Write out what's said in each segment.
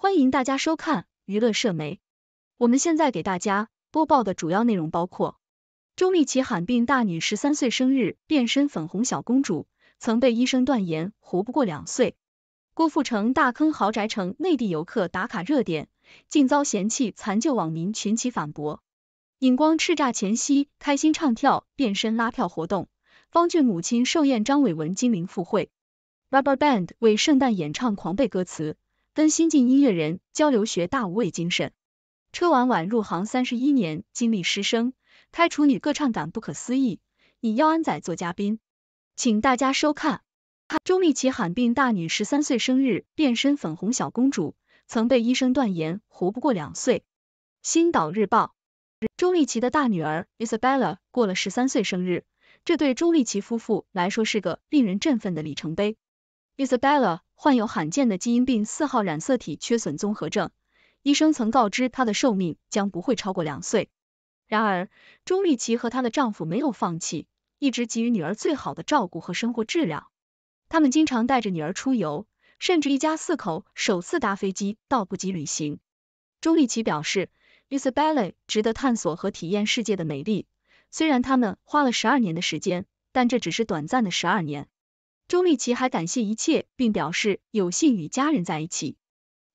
欢迎大家收看娱乐社媒，我们现在给大家播报的主要内容包括：周丽淇喊病大女十三岁生日变身粉红小公主，曾被医生断言活不过两岁；郭富城大坑豪宅成内地游客打卡热点，竟遭嫌弃残旧，网民群起反驳；尹光叱咤前夕开心唱跳变身拉票活动，方俊母亲寿宴张伟文精灵赴会，Rubber Band 为圣诞演唱狂背歌词。跟新晋音乐人交流学大无畏精神。车婉婉入行三十一年，经历失声，开处女歌唱感不可思议。以姚安仔做嘉宾，请大家收看。周丽淇喊病大女十三岁生日，变身粉红小公主，曾被医生断言活不过两岁。星岛日报，周丽淇的大女儿 Isabella 过了十三岁生日，这对周丽淇夫妇来说是个令人振奋的里程碑。Isabella。患有罕见的基因病四号染色体缺损综合症，医生曾告知她的寿命将不会超过两岁。然而，钟丽琪和她的丈夫没有放弃，一直给予女儿最好的照顾和生活质量。他们经常带着女儿出游，甚至一家四口首次搭飞机到布吉旅行。钟丽琪表示，Isabella 值得探索和体验世界的美丽。虽然他们花了十二年的时间，但这只是短暂的十二年。周丽淇还感谢一切，并表示有幸与家人在一起。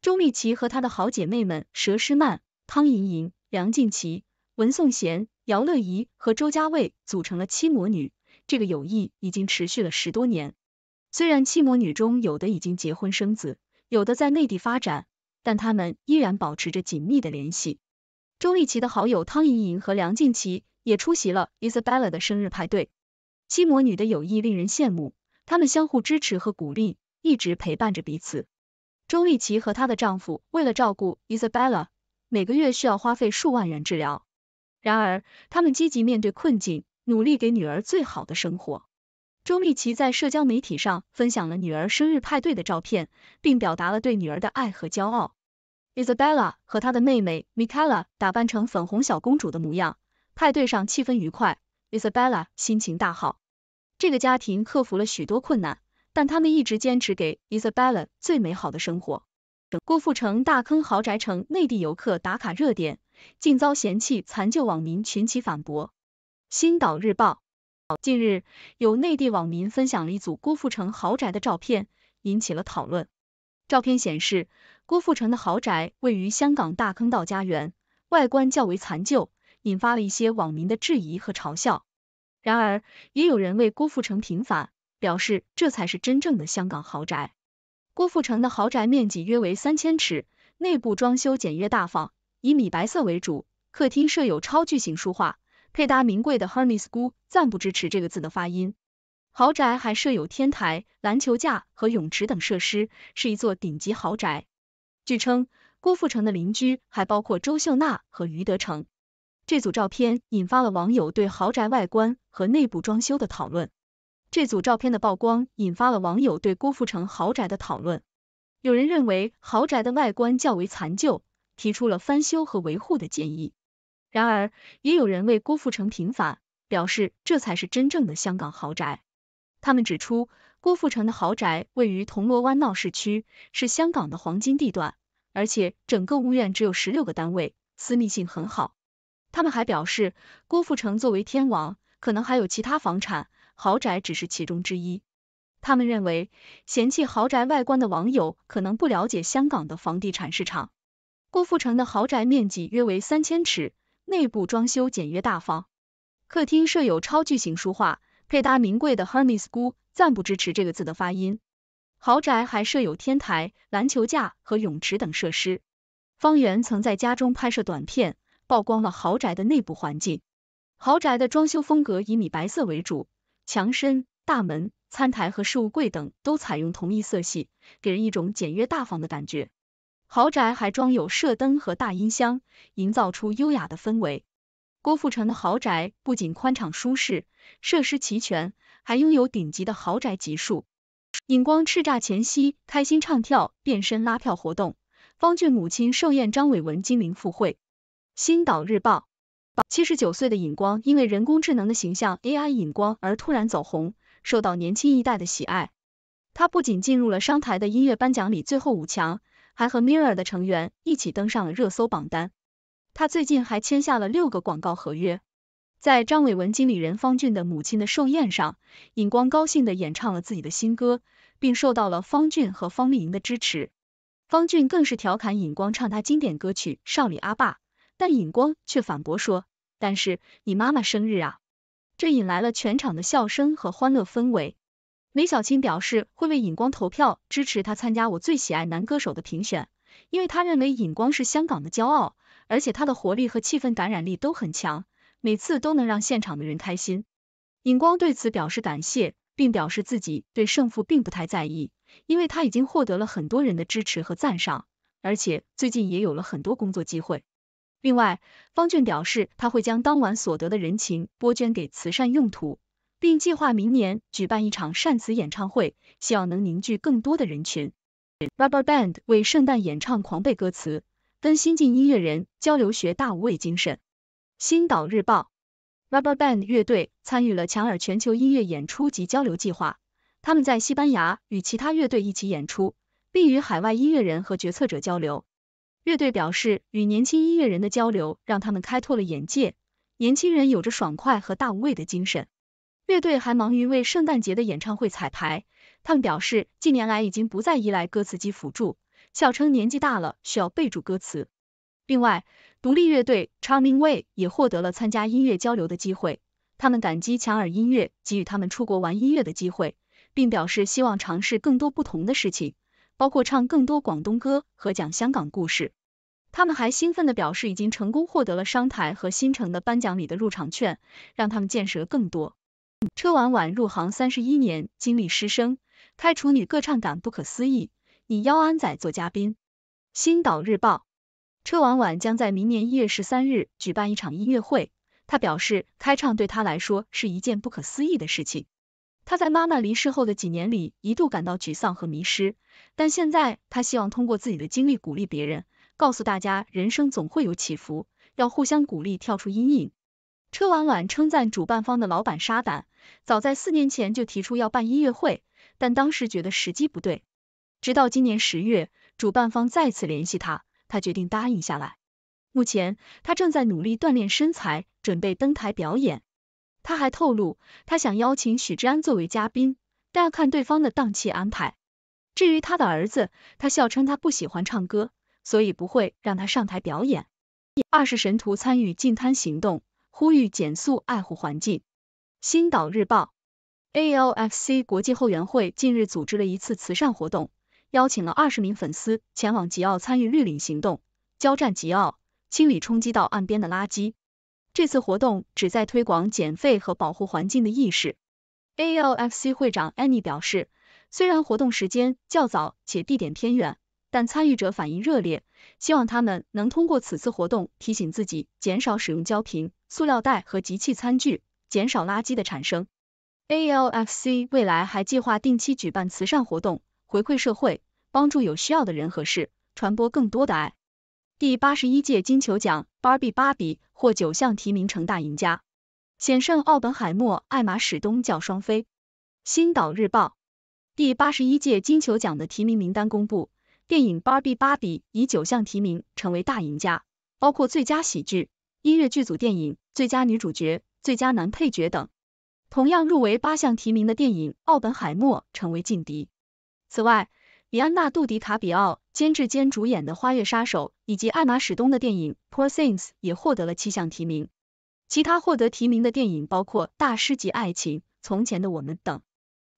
周丽淇和她的好姐妹们佘诗曼、汤盈盈、梁静琪、文颂贤、姚乐怡和周家蔚组成了七魔女，这个友谊已经持续了十多年。虽然七魔女中有的已经结婚生子，有的在内地发展，但她们依然保持着紧密的联系。周丽淇的好友汤盈盈和梁静琪也出席了 Isabella 的生日派对。七魔女的友谊令人羡慕。他们相互支持和鼓励，一直陪伴着彼此。周丽淇和她的丈夫为了照顾 Isabella，每个月需要花费数万元治疗。然而，他们积极面对困境，努力给女儿最好的生活。周丽淇在社交媒体上分享了女儿生日派对的照片，并表达了对女儿的爱和骄傲。Isabella 和她的妹妹 Mikala 打扮成粉红小公主的模样，派对上气氛愉快，Isabella 心情大好。这个家庭克服了许多困难，但他们一直坚持给 Isabella 最美好的生活。郭富城大坑豪宅成内地游客打卡热点，竟遭嫌弃残旧，网民群起反驳。新岛日报，近日有内地网民分享了一组郭富城豪宅的照片，引起了讨论。照片显示，郭富城的豪宅位于香港大坑道家园，外观较为残旧，引发了一些网民的质疑和嘲笑。然而，也有人为郭富城平反，表示这才是真正的香港豪宅。郭富城的豪宅面积约为三千尺，内部装修简约大方，以米白色为主。客厅设有超巨型书画，配搭名贵的 Hermes o 暂不支持这个字的发音。豪宅还设有天台、篮球架和泳池等设施，是一座顶级豪宅。据称，郭富城的邻居还包括周秀娜和余德成。这组照片引发了网友对豪宅外观和内部装修的讨论。这组照片的曝光引发了网友对郭富城豪宅的讨论。有人认为豪宅的外观较为残旧，提出了翻修和维护的建议。然而，也有人为郭富城平反，表示这才是真正的香港豪宅。他们指出，郭富城的豪宅位于铜锣湾闹市区，是香港的黄金地段，而且整个屋苑只有十六个单位，私密性很好。他们还表示，郭富城作为天王，可能还有其他房产，豪宅只是其中之一。他们认为，嫌弃豪宅外观的网友可能不了解香港的房地产市场。郭富城的豪宅面积约为三千尺，内部装修简约大方，客厅设有超巨型书画，配搭名贵的 h o n e y School，暂不支持这个字的发音。豪宅还设有天台、篮球架和泳池等设施。方圆曾在家中拍摄短片。曝光了豪宅的内部环境，豪宅的装修风格以米白色为主，墙身、大门、餐台和事物柜等都采用同一色系，给人一种简约大方的感觉。豪宅还装有射灯和大音箱，营造出优雅的氛围。郭富城的豪宅不仅宽敞舒适，设施齐全，还拥有顶级的豪宅级数。尹光叱咤前夕开心唱跳变身拉票活动，方俊母亲寿宴张伟文精灵赴会。《星岛日报》：七十九岁的尹光因为人工智能的形象 AI 尹光而突然走红，受到年轻一代的喜爱。他不仅进入了商台的音乐颁奖礼最后五强，还和 Mirror 的成员一起登上了热搜榜单。他最近还签下了六个广告合约。在张伟文经理人方俊的母亲的寿宴上，尹光高兴地演唱了自己的新歌，并受到了方俊和方丽莹的支持。方俊更是调侃尹光唱他经典歌曲《少女阿爸》。但尹光却反驳说：“但是你妈妈生日啊！”这引来了全场的笑声和欢乐氛围。梅小青表示会为尹光投票，支持他参加我最喜爱男歌手的评选，因为她认为尹光是香港的骄傲，而且他的活力和气氛感染力都很强，每次都能让现场的人开心。尹光对此表示感谢，并表示自己对胜负并不太在意，因为他已经获得了很多人的支持和赞赏，而且最近也有了很多工作机会。另外，方俊表示他会将当晚所得的人情拨捐给慈善用途，并计划明年举办一场善慈演唱会，希望能凝聚更多的人群。Rubber Band 为圣诞演唱狂背歌词，跟新晋音乐人交流学大无畏精神。星岛日报 Rubber Band 乐队参与了强尔全球音乐演出及交流计划，他们在西班牙与其他乐队一起演出，并与海外音乐人和决策者交流。乐队表示，与年轻音乐人的交流让他们开拓了眼界。年轻人有着爽快和大无畏的精神。乐队还忙于为圣诞节的演唱会彩排。他们表示，近年来已经不再依赖歌词机辅助，笑称年纪大了需要备注歌词。另外，独立乐队 c h a r m i n g w a y 也获得了参加音乐交流的机会。他们感激强尔音乐给予他们出国玩音乐的机会，并表示希望尝试更多不同的事情。包括唱更多广东歌和讲香港故事，他们还兴奋地表示已经成功获得了商台和新城的颁奖礼的入场券，让他们见识了更多。车婉婉入行三十一年，经历失声，开除女歌唱感不可思议，以邀安仔做嘉宾。星岛日报，车婉婉将在明年一月十三日举办一场音乐会，她表示开唱对她来说是一件不可思议的事情。他在妈妈离世后的几年里，一度感到沮丧和迷失，但现在他希望通过自己的经历鼓励别人，告诉大家人生总会有起伏，要互相鼓励，跳出阴影。车婉婉称赞主办方的老板沙胆，早在四年前就提出要办音乐会，但当时觉得时机不对，直到今年十月，主办方再次联系他，他决定答应下来。目前，他正在努力锻炼身材，准备登台表演。他还透露，他想邀请许志安作为嘉宾，但要看对方的档期安排。至于他的儿子，他笑称他不喜欢唱歌，所以不会让他上台表演。二是神徒参与禁滩行动，呼吁减速爱护环境。《新岛日报》ALFC 国际后援会近日组织了一次慈善活动，邀请了二十名粉丝前往吉奥参与绿领行动，交战吉奥，清理冲击到岸边的垃圾。这次活动旨在推广减废和保护环境的意识。ALFC 会长 Annie 表示，虽然活动时间较早且地点偏远，但参与者反应热烈。希望他们能通过此次活动提醒自己减少使用胶瓶、塑料袋和集气餐具，减少垃圾的产生。ALFC 未来还计划定期举办慈善活动，回馈社会，帮助有需要的人和事，传播更多的爱。第八十一届金球奖，《Barbie》芭比获九项提名成大赢家，险胜《奥本海默》、《爱马仕东叫双飞》。《星岛日报》第八十一届金球奖的提名名单公布，电影《Barbie》芭比以九项提名成为大赢家，包括最佳喜剧、音乐剧组电影、最佳女主角、最佳男配角等。同样入围八项提名的电影《奥本海默》成为劲敌。此外，比安娜·杜迪·卡比奥监制兼主演的《花月杀手》，以及艾玛·史东的电影《Poor Things》也获得了七项提名。其他获得提名的电影包括《大师级爱情》《从前的我们》等。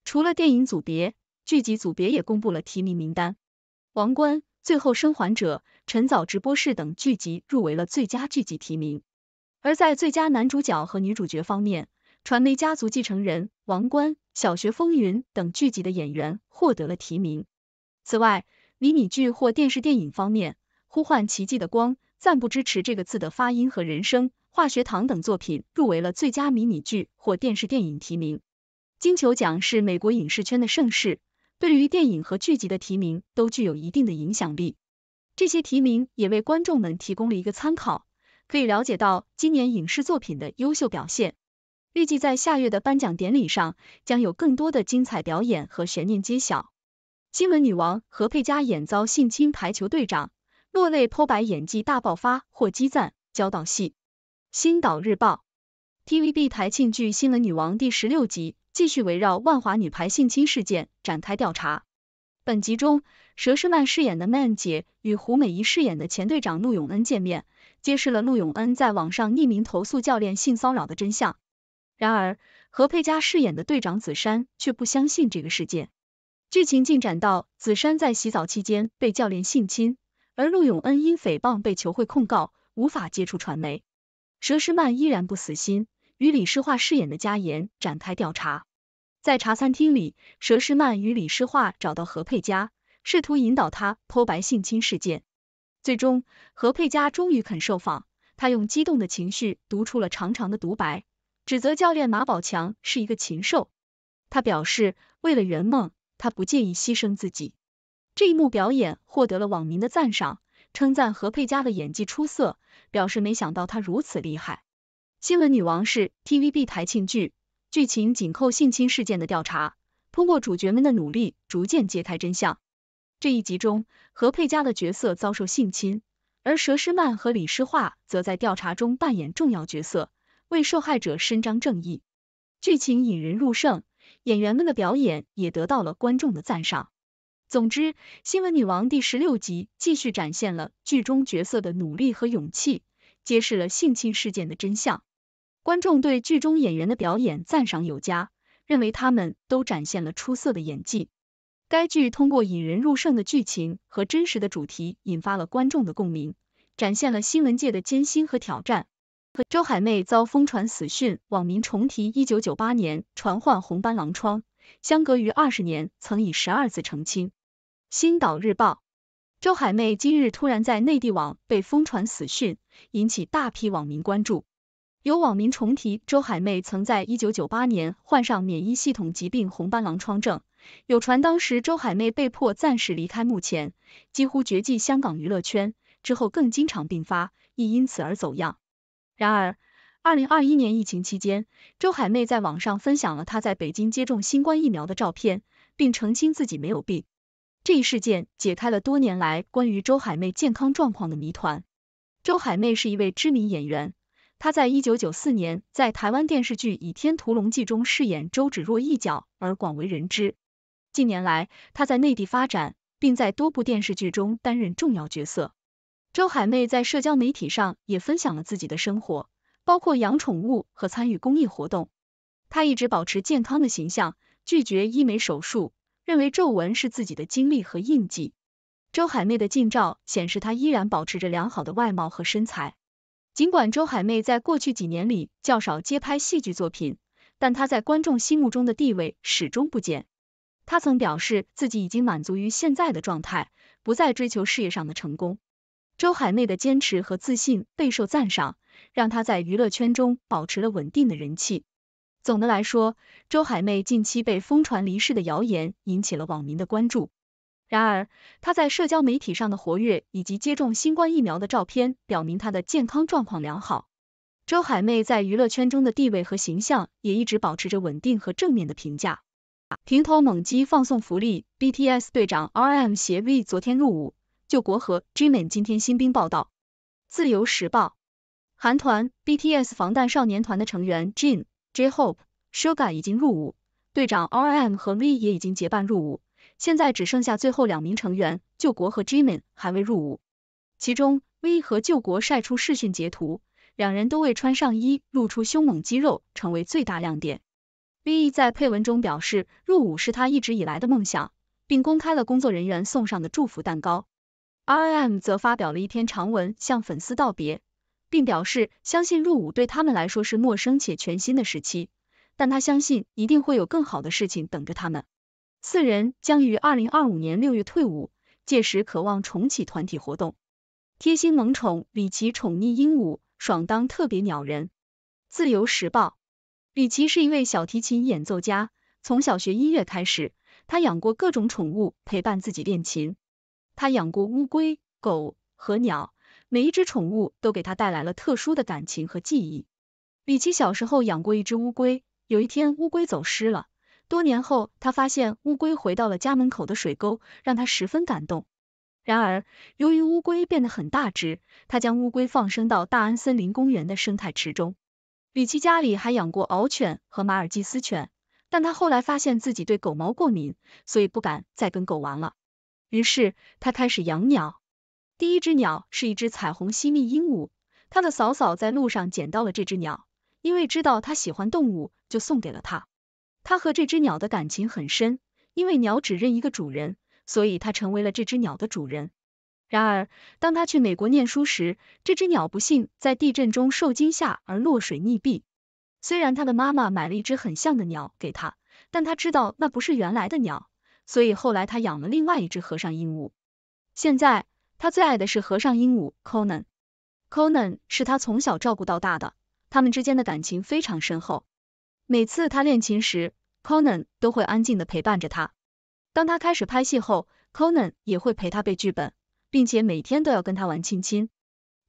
除了电影组别，剧集组别也公布了提名名单，《王冠》《最后生还者》《陈早直播室》等剧集入围了最佳剧集提名。而在最佳男主角和女主角方面，《传媒家族继承人》《王冠》《小学风云》等剧集的演员获得了提名。此外，迷你剧或电视电影方面，《呼唤奇迹的光》暂不支持这个字的发音和人声，《化学糖》等作品入围了最佳迷你剧或电视电影提名。金球奖是美国影视圈的盛事，对于电影和剧集的提名都具有一定的影响力。这些提名也为观众们提供了一个参考，可以了解到今年影视作品的优秀表现。预计在下月的颁奖典礼上，将有更多的精彩表演和悬念揭晓。《新闻女王》何佩嘉演遭性侵排球队长，落泪剖白演技大爆发获激赞；焦到戏，《星岛日报》TVB 台庆剧《新闻女王》第十六集继续围绕万华女排性侵事件展开调查。本集中，佘诗曼饰演的曼姐与胡美仪饰演的前队长陆永恩见面，揭示了陆永恩在网上匿名投诉教练性骚扰的真相。然而，何佩嘉饰演的队长子珊却不相信这个事件。剧情进展到，紫珊在洗澡期间被教练性侵，而陆永恩因诽谤被球会控告，无法接触传媒。佘诗曼依然不死心，与李诗画饰演的佳妍展开调查。在茶餐厅里，佘诗曼与李诗画找到何佩佳，试图引导她剖白性侵事件。最终，何佩佳终于肯受访，她用激动的情绪读出了长长的独白，指责教练马宝强是一个禽兽。他表示，为了圆梦。他不介意牺牲自己，这一幕表演获得了网民的赞赏，称赞何佩佳的演技出色，表示没想到她如此厉害。《新闻女王》是 TVB 台庆剧，剧情紧扣性侵事件的调查，通过主角们的努力逐渐揭开真相。这一集中，何佩佳的角色遭受性侵，而佘诗曼和李诗画则在调查中扮演重要角色，为受害者伸张正义。剧情引人入胜。演员们的表演也得到了观众的赞赏。总之，《新闻女王》第十六集继续展现了剧中角色的努力和勇气，揭示了性侵事件的真相。观众对剧中演员的表演赞赏有加，认为他们都展现了出色的演技。该剧通过引人入胜的剧情和真实的主题，引发了观众的共鸣，展现了新闻界的艰辛和挑战。周海媚遭疯传死讯，网民重提1998年传唤红斑狼疮，相隔于二十年，曾以十二字澄清。星岛日报，周海媚今日突然在内地网被疯传死讯，引起大批网民关注。有网民重提周海媚曾在1998年患上免疫系统疾病红斑狼疮症，有传当时周海媚被迫暂时离开幕前，几乎绝迹香港娱乐圈，之后更经常病发，亦因此而走样。然而，二零二一年疫情期间，周海媚在网上分享了她在北京接种新冠疫苗的照片，并澄清自己没有病。这一事件解开了多年来关于周海媚健康状况的谜团。周海媚是一位知名演员，她在一九九四年在台湾电视剧《倚天屠龙记》中饰演周芷若一角而广为人知。近年来，她在内地发展，并在多部电视剧中担任重要角色。周海媚在社交媒体上也分享了自己的生活，包括养宠物和参与公益活动。她一直保持健康的形象，拒绝医美手术，认为皱纹是自己的经历和印记。周海媚的近照显示她依然保持着良好的外貌和身材。尽管周海媚在过去几年里较少接拍戏剧作品，但她在观众心目中的地位始终不减。她曾表示自己已经满足于现在的状态，不再追求事业上的成功。周海媚的坚持和自信备受赞赏，让她在娱乐圈中保持了稳定的人气。总的来说，周海媚近期被疯传离世的谣言引起了网民的关注，然而她在社交媒体上的活跃以及接种新冠疫苗的照片表明她的健康状况良好。周海媚在娱乐圈中的地位和形象也一直保持着稳定和正面的评价。平头猛击放送福利，BTS 队长 RM 携 V 昨天入伍。救国和 Jimin 今天新兵报道，《自由时报》韩团 BTS 防弹少年团的成员 Jin、J Hope、Shuga 已经入伍，队长 RM 和 V 也已经结伴入伍，现在只剩下最后两名成员救国和 Jimin 还未入伍。其中 V 和救国晒出视讯截图，两人都未穿上衣，露出凶猛肌肉，成为最大亮点。V 在配文中表示，入伍是他一直以来的梦想，并公开了工作人员送上的祝福蛋糕。R. M. 则发表了一篇长文向粉丝道别，并表示相信入伍对他们来说是陌生且全新的时期，但他相信一定会有更好的事情等着他们。四人将于二零二五年六月退伍，届时渴望重启团体活动。贴心萌宠李奇宠溺鹦鹉，爽当特别鸟人。自由时报。李奇是一位小提琴演奏家，从小学音乐开始，他养过各种宠物陪伴自己练琴。他养过乌龟、狗和鸟，每一只宠物都给他带来了特殊的感情和记忆。李奇小时候养过一只乌龟，有一天乌龟走失了，多年后他发现乌龟回到了家门口的水沟，让他十分感动。然而，由于乌龟变得很大只，他将乌龟放生到大安森林公园的生态池中。李奇家里还养过獒犬和马尔济斯犬，但他后来发现自己对狗毛过敏，所以不敢再跟狗玩了。于是他开始养鸟，第一只鸟是一只彩虹吸蜜鹦鹉，他的嫂嫂在路上捡到了这只鸟，因为知道他喜欢动物，就送给了他。他和这只鸟的感情很深，因为鸟只认一个主人，所以他成为了这只鸟的主人。然而当他去美国念书时，这只鸟不幸在地震中受惊吓而落水溺毙。虽然他的妈妈买了一只很像的鸟给他，但他知道那不是原来的鸟。所以后来他养了另外一只和尚鹦鹉，现在他最爱的是和尚鹦鹉 Conan。Conan 是他从小照顾到大的，他们之间的感情非常深厚。每次他练琴时，Conan 都会安静的陪伴着他。当他开始拍戏后，Conan 也会陪他背剧本，并且每天都要跟他玩亲亲。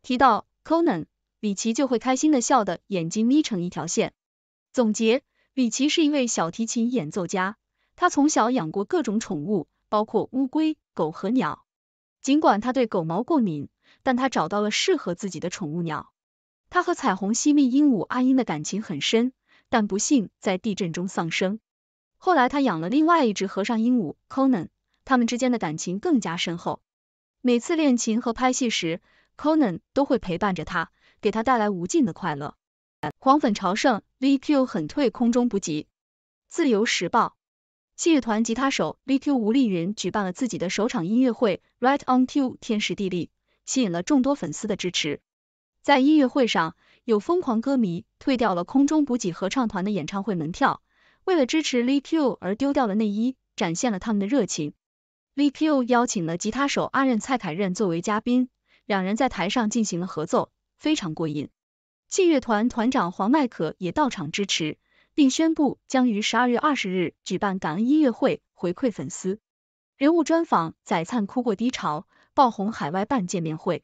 提到 Conan，李琦就会开心的笑的眼睛眯成一条线。总结，李琦是一位小提琴演奏家。他从小养过各种宠物，包括乌龟、狗和鸟。尽管他对狗毛过敏，但他找到了适合自己的宠物鸟。他和彩虹吸蜜鹦鹉阿英的感情很深，但不幸在地震中丧生。后来他养了另外一只和尚鹦鹉 Conan，他们之间的感情更加深厚。每次练琴和拍戏时，Conan 都会陪伴着他，给他带来无尽的快乐。黄粉朝圣 VQ 很退空中补给，自由时报。器乐团吉他手 VQ 吴丽云举办了自己的首场音乐会，Right on t o 天时地利，吸引了众多粉丝的支持。在音乐会上，有疯狂歌迷退掉了空中补给合唱团的演唱会门票，为了支持 VQ 而丢掉了内衣，展现了他们的热情。VQ 邀请了吉他手阿任蔡凯任作为嘉宾，两人在台上进行了合奏，非常过瘾。器乐团团长黄麦可也到场支持。并宣布将于十二月二十日举办感恩音乐会回馈粉丝。人物专访：宰灿哭过低潮，爆红海外办见面会。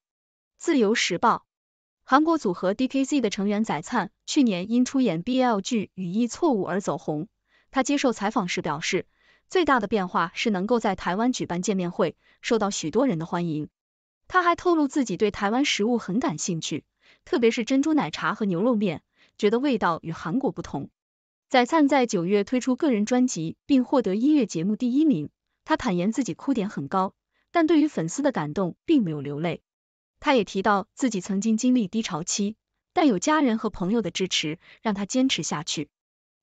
自由时报：韩国组合 DKZ 的成员宰灿去年因出演 BL 剧语义错误而走红。他接受采访时表示，最大的变化是能够在台湾举办见面会，受到许多人的欢迎。他还透露自己对台湾食物很感兴趣，特别是珍珠奶茶和牛肉面，觉得味道与韩国不同。宰灿在九月推出个人专辑，并获得音乐节目第一名。他坦言自己哭点很高，但对于粉丝的感动并没有流泪。他也提到自己曾经经历低潮期，但有家人和朋友的支持让他坚持下去。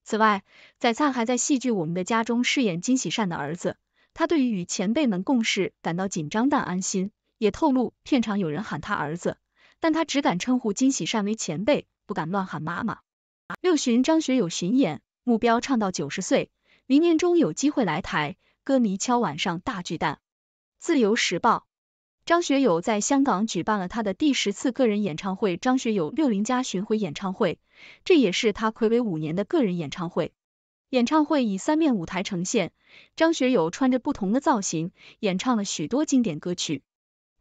此外，宰灿还在戏剧《我们的家》中饰演金喜善的儿子。他对于与前辈们共事感到紧张但安心，也透露片场有人喊他儿子，但他只敢称呼金喜善为前辈，不敢乱喊妈妈。六旬张学友巡演，目标唱到九十岁，明年终有机会来台，歌迷敲碗上大巨蛋。自由时报，张学友在香港举办了他的第十次个人演唱会，张学友六零加巡回演唱会，这也是他暌违五年的个人演唱会。演唱会以三面舞台呈现，张学友穿着不同的造型，演唱了许多经典歌曲。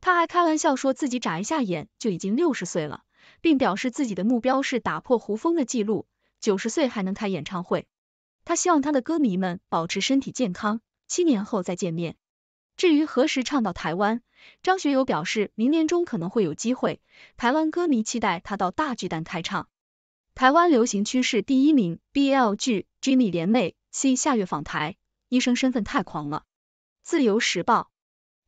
他还开玩笑说自己眨一下眼就已经六十岁了。并表示自己的目标是打破胡枫的记录，九十岁还能开演唱会。他希望他的歌迷们保持身体健康，七年后再见面。至于何时唱到台湾，张学友表示明年中可能会有机会。台湾歌迷期待他到大巨蛋开唱。台湾流行趋势第一名 BL g Jimmy 联袂 C 下月访台，医生身份太狂了。自由时报，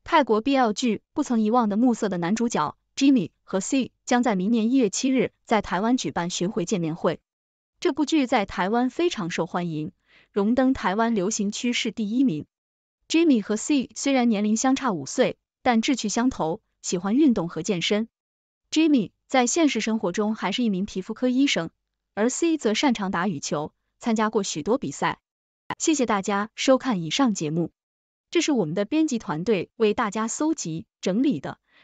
泰国 BL g 不曾遗忘的暮色的男主角。Jimmy 和 C 将在明年一月七日在台湾举办巡回见面会。这部剧在台湾非常受欢迎，荣登台湾流行趋势第一名。Jimmy 和 C 虽然年龄相差五岁，但志趣相投，喜欢运动和健身。Jimmy 在现实生活中还是一名皮肤科医生，而 C 则擅长打羽球，参加过许多比赛。谢谢大家收看以上节目，这是我们的编辑团队为大家搜集整理的。